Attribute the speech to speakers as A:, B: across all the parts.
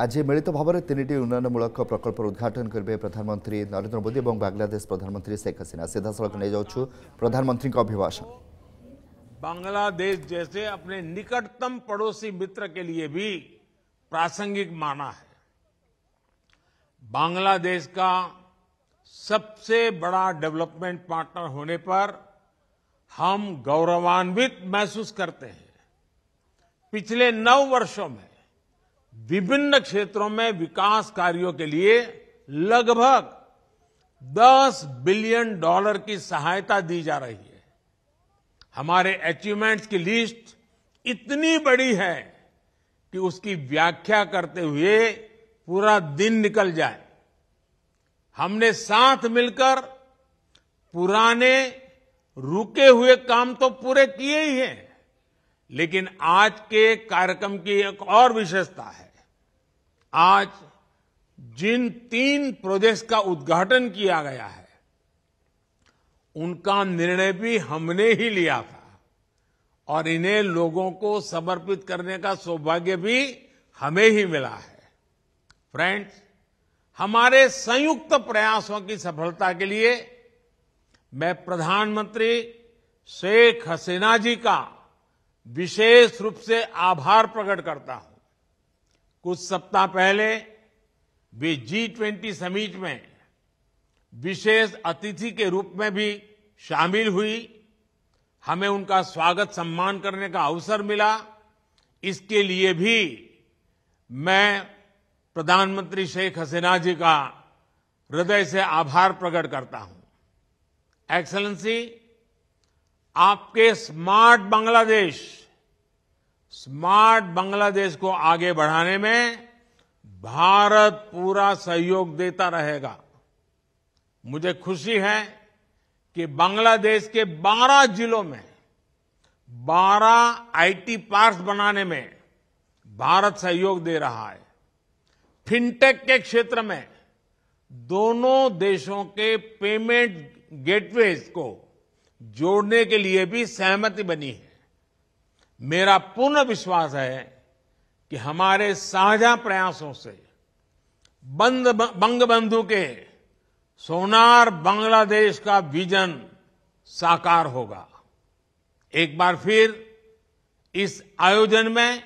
A: आज मिलित भाव में ভাবে उन्नयनमूलक प्रकल्प उद्घाटन करेंगे प्रधानमंत्री नरेन्द्र मोदी और बांग्लादेश प्रधानमंत्री शेख हसीना सीधा सड़क नहीं जाऊँ प्रधानमंत्री का अभिभाषण बांग्लादेश जैसे अपने निकटतम पड़ोसी मित्र के लिए भी प्रासंगिक माना है बांग्लादेश का सबसे बड़ा डेवलपमेंट पार्टनर होने पर हम गौरवान्वित महसूस करते हैं पिछले नौ वर्षों में विभिन्न क्षेत्रों में विकास कार्यों के लिए लगभग 10 बिलियन डॉलर की सहायता दी जा रही है हमारे अचीवमेंट्स की लिस्ट इतनी बड़ी है कि उसकी व्याख्या करते हुए पूरा दिन निकल जाए हमने साथ मिलकर पुराने रुके हुए काम तो पूरे किए ही हैं लेकिन आज के कार्यक्रम की एक और विशेषता है आज जिन तीन प्रोजेक्ट्स का उद्घाटन किया गया है उनका निर्णय भी हमने ही लिया था और इन्हें लोगों को समर्पित करने का सौभाग्य भी हमें ही मिला है फ्रेंड्स हमारे संयुक्त प्रयासों की सफलता के लिए मैं प्रधानमंत्री शेख हसीना जी का विशेष रूप से आभार प्रकट करता हूं कुछ सप्ताह पहले वे जी ट्वेंटी समिट में विशेष अतिथि के रूप में भी शामिल हुई हमें उनका स्वागत सम्मान करने का अवसर मिला इसके लिए भी मैं प्रधानमंत्री शेख हसीना जी का हृदय से आभार प्रकट करता हूं एक्सलेंसी आपके स्मार्ट बांग्लादेश स्मार्ट बांग्लादेश को आगे बढ़ाने में भारत पूरा सहयोग देता रहेगा मुझे खुशी है कि बांग्लादेश के 12 जिलों में 12 आईटी पार्क्स बनाने में भारत सहयोग दे रहा है फिनटेक के क्षेत्र में दोनों देशों के पेमेंट गेटवेज को जोड़ने के लिए भी सहमति बनी है मेरा पूर्ण विश्वास है कि हमारे साझा प्रयासों से बंद बंगबंधु के सोनार बांग्लादेश का विजन साकार होगा एक बार फिर इस आयोजन में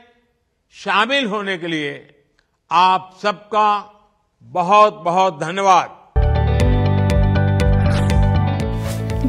A: शामिल होने के लिए आप सबका बहुत बहुत धन्यवाद